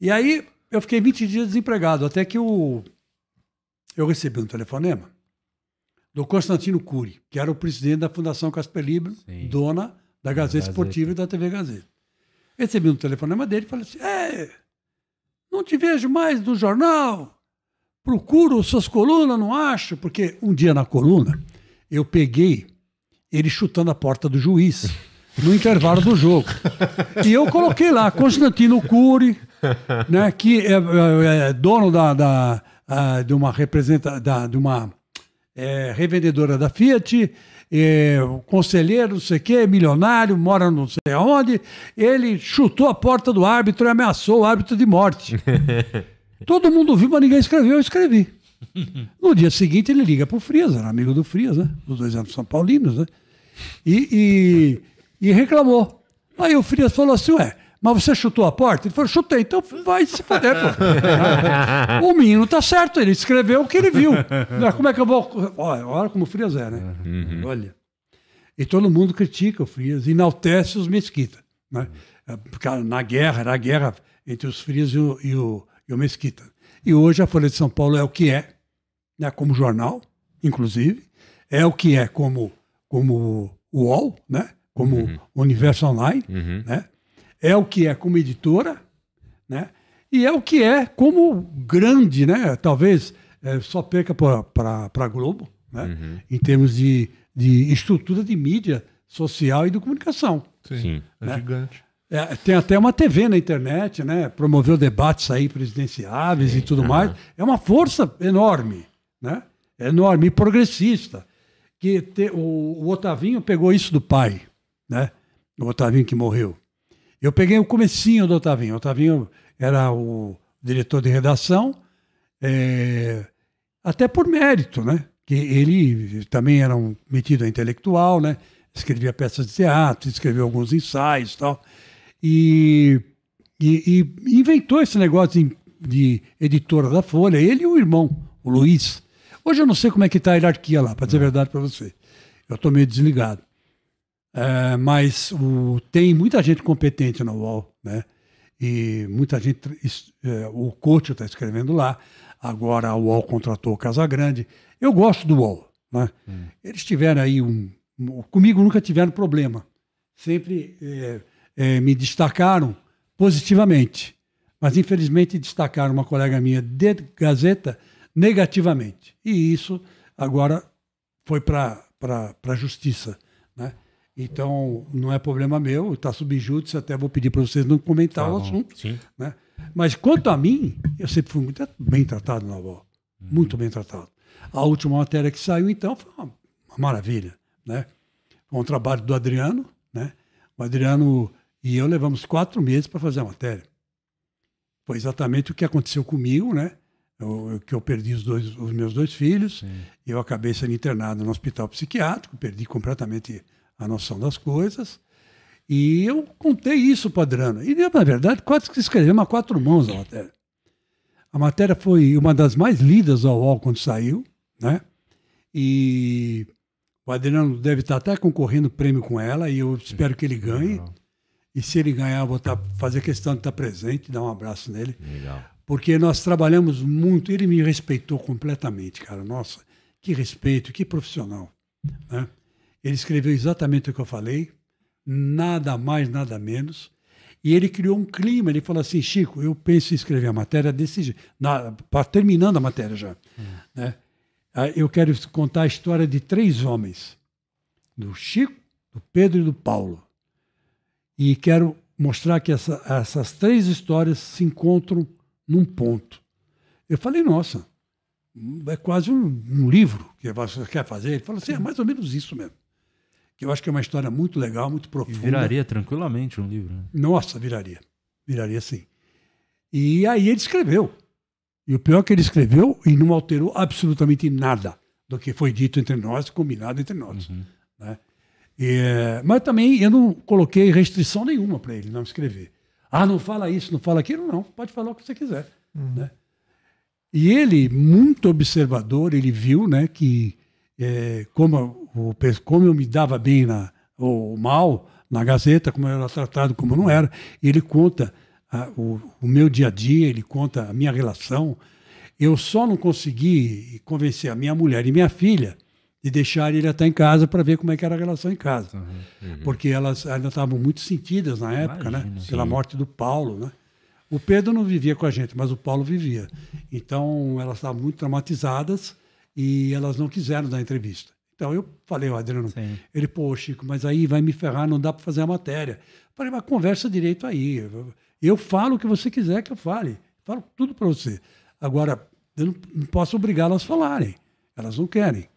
E aí eu fiquei 20 dias desempregado, até que o, eu recebi um telefonema do Constantino Cury, que era o presidente da Fundação Casper Libre, Sim. dona da Gazeta Esportiva e da TV Gazeta. Recebi um telefonema dele e falei assim: é, não te vejo mais no jornal, procuro suas colunas, não acho, porque um dia na coluna eu peguei ele chutando a porta do juiz no intervalo do jogo. E eu coloquei lá Constantino Cury, né, que é, é, é dono da, da a, de uma representa, da, de uma é, revendedora da Fiat, é, conselheiro, não sei o quê, milionário, mora não sei aonde. Ele chutou a porta do árbitro e ameaçou o árbitro de morte. Todo mundo viu, mas ninguém escreveu, eu escrevi. No dia seguinte ele liga para o Frias, era amigo do Frias, né? Os dois eram São Paulinos, né? E, e, e reclamou. Aí o Frias falou assim: ué, mas você chutou a porta? Ele falou, chutei, então vai se foder, pô. o menino tá certo, ele escreveu o que ele viu. Como é que eu vou. Olha, olha como o Frias é, né? Uhum. Olha. E todo mundo critica o Frias, enaltece os Mesquita. Né? É, porque na guerra, era a guerra entre os Frias e o, e o, e o Mesquita. E hoje a Folha de São Paulo é o que é, né? como jornal, inclusive, é o que é como, como UOL, né? como uhum. Universo Online, uhum. né? é o que é como editora, né? E é o que é como grande, né? Talvez é, só perca para a Globo, né? Uhum. Em termos de, de estrutura de mídia social e de comunicação. Sim, é Né? é gigante. É, tem até uma TV na internet, né? Promoveu debates aí presidenciáveis Sim. e tudo uhum. mais. É uma força enorme, né? É enorme e progressista. Que te, o, o Otavinho pegou isso do pai, né? O Otavinho que morreu. Eu peguei o comecinho do Otavinho. O Otavinho era o diretor de redação, é, até por mérito, né? Que ele também era um metido intelectual, né? Escrevia peças de teatro, escreveu alguns ensaios tal. E, e, e inventou esse negócio de, de editora da Folha, ele e o irmão, o Luiz. Hoje eu não sei como é que está a hierarquia lá, para dizer a verdade para você. Eu estou meio desligado. É, mas o, tem muita gente competente no UOL, né? E muita gente. É, o coach está escrevendo lá. Agora a UOL contratou o Casagrande. Eu gosto do UOL. Né? Hum. Eles tiveram aí um. Comigo nunca tiveram problema. Sempre é, é, me destacaram positivamente. Mas infelizmente destacaram uma colega minha de Gazeta negativamente. E isso agora foi para a justiça. Então, não é problema meu, está subjúdice, até vou pedir para vocês não comentar tá o assunto. Sim. Né? Mas quanto a mim, eu sempre fui muito bem tratado na avó. Uhum. Muito bem tratado. A última matéria que saiu, então, foi uma, uma maravilha. Né? Foi um trabalho do Adriano. Né? O Adriano e eu levamos quatro meses para fazer a matéria. Foi exatamente o que aconteceu comigo, né? Eu, eu, que eu perdi os, dois, os meus dois filhos. Sim. Eu acabei sendo internado no hospital psiquiátrico, perdi completamente a noção das coisas. E eu contei isso para Adriano E, na verdade, quase que escrevemos a quatro mãos a matéria. A matéria foi uma das mais lidas ao UOL quando saiu, né? E o Adriano deve estar até concorrendo prêmio com ela e eu espero que ele ganhe. Legal. E se ele ganhar, vou estar tá, fazer questão de estar tá presente, dar um abraço nele. Legal. Porque nós trabalhamos muito, ele me respeitou completamente, cara. Nossa, que respeito, que profissional. Né? Ele escreveu exatamente o que eu falei, nada mais, nada menos. E ele criou um clima. Ele falou assim, Chico, eu penso em escrever a matéria desse jeito, tá terminando a matéria já. Né? Ah, eu quero contar a história de três homens: do Chico, do Pedro e do Paulo. E quero mostrar que essa, essas três histórias se encontram num ponto. Eu falei, nossa, é quase um, um livro que você quer fazer. Ele falou assim, é mais ou menos isso mesmo que eu acho que é uma história muito legal, muito profunda. E viraria tranquilamente um livro. Né? Nossa, viraria. Viraria sim. E aí ele escreveu. E o pior é que ele escreveu e não alterou absolutamente nada do que foi dito entre nós, combinado entre nós. Uhum. Né? E, mas também eu não coloquei restrição nenhuma para ele não escrever. Ah, não fala isso, não fala aquilo, não. Pode falar o que você quiser. Uhum. Né? E ele, muito observador, ele viu né, que, é, como o, como eu me dava bem na, ou mal na Gazeta, como eu era tratado, como eu não era. Ele conta a, o, o meu dia a dia, ele conta a minha relação. Eu só não consegui convencer a minha mulher e minha filha de deixar ele até em casa para ver como é que era a relação em casa. Uhum, uhum. Porque elas ainda estavam muito sentidas na época, Imagina, né? Sim. Pela morte do Paulo, né? O Pedro não vivia com a gente, mas o Paulo vivia. Então, elas estavam muito traumatizadas e elas não quiseram dar entrevista. Então eu falei, o Adriano, Sim. ele, pô, Chico, mas aí vai me ferrar, não dá para fazer a matéria. Eu falei, mas conversa direito aí. Eu falo o que você quiser que eu fale. falo tudo para você. Agora, eu não posso obrigá-las a falarem. Elas não querem.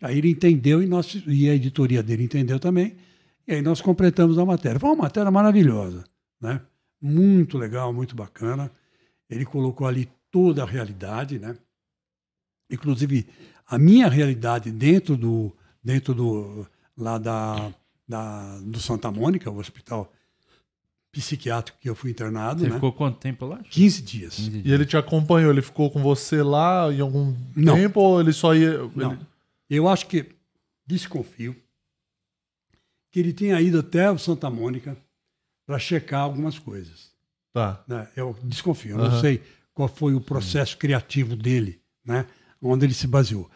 Aí ele entendeu e, nós, e a editoria dele entendeu também. E aí nós completamos a matéria. Foi uma matéria maravilhosa, né? Muito legal, muito bacana. Ele colocou ali toda a realidade, né? inclusive a minha realidade dentro do dentro do lá da, da do Santa Mônica, o hospital psiquiátrico que eu fui internado. Você né? ficou quanto tempo lá? 15 dias. 15 dias. E ele te acompanhou? Ele ficou com você lá em algum Não. tempo ou ele só ia? Não. Eu acho que desconfio que ele tenha ido até o Santa Mônica para checar algumas coisas. Tá. Né? Eu desconfio. Eu uhum. não sei qual foi o processo Sim. criativo dele, né? onde ele se baseou.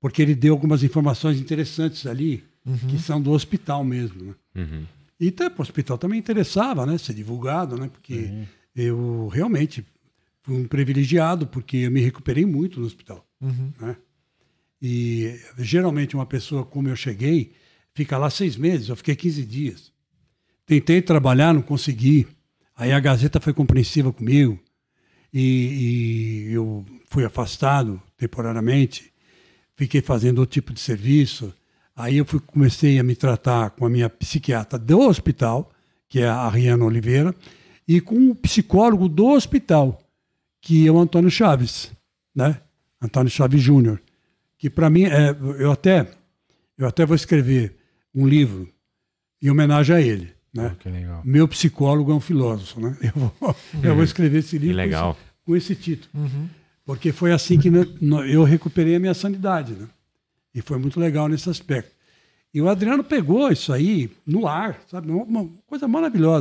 Porque ele deu algumas informações interessantes ali, uhum. que são do hospital mesmo. Né? Uhum. E até para o hospital também interessava né, ser divulgado, né, porque uhum. eu realmente fui um privilegiado, porque eu me recuperei muito no hospital. Uhum. Né? E geralmente uma pessoa como eu cheguei, fica lá seis meses, eu fiquei 15 dias. Tentei trabalhar, não consegui. Aí a Gazeta foi compreensiva comigo. E, e eu fui afastado temporariamente, fiquei fazendo outro tipo de serviço. Aí eu fui, comecei a me tratar com a minha psiquiatra do hospital, que é a Riana Oliveira, e com o psicólogo do hospital, que é o Antônio Chaves, né? Antônio Chaves Júnior, que para mim é, eu até eu até vou escrever um livro em homenagem a ele, né? Oh, Meu psicólogo é um filósofo, né? Eu vou, eu vou uhum. escrever esse livro com esse, com esse, título. Uhum. Porque foi assim que eu recuperei a minha sanidade, né? E foi muito legal nesse aspecto. E o Adriano pegou isso aí no ar, sabe? Uma coisa maravilhosa.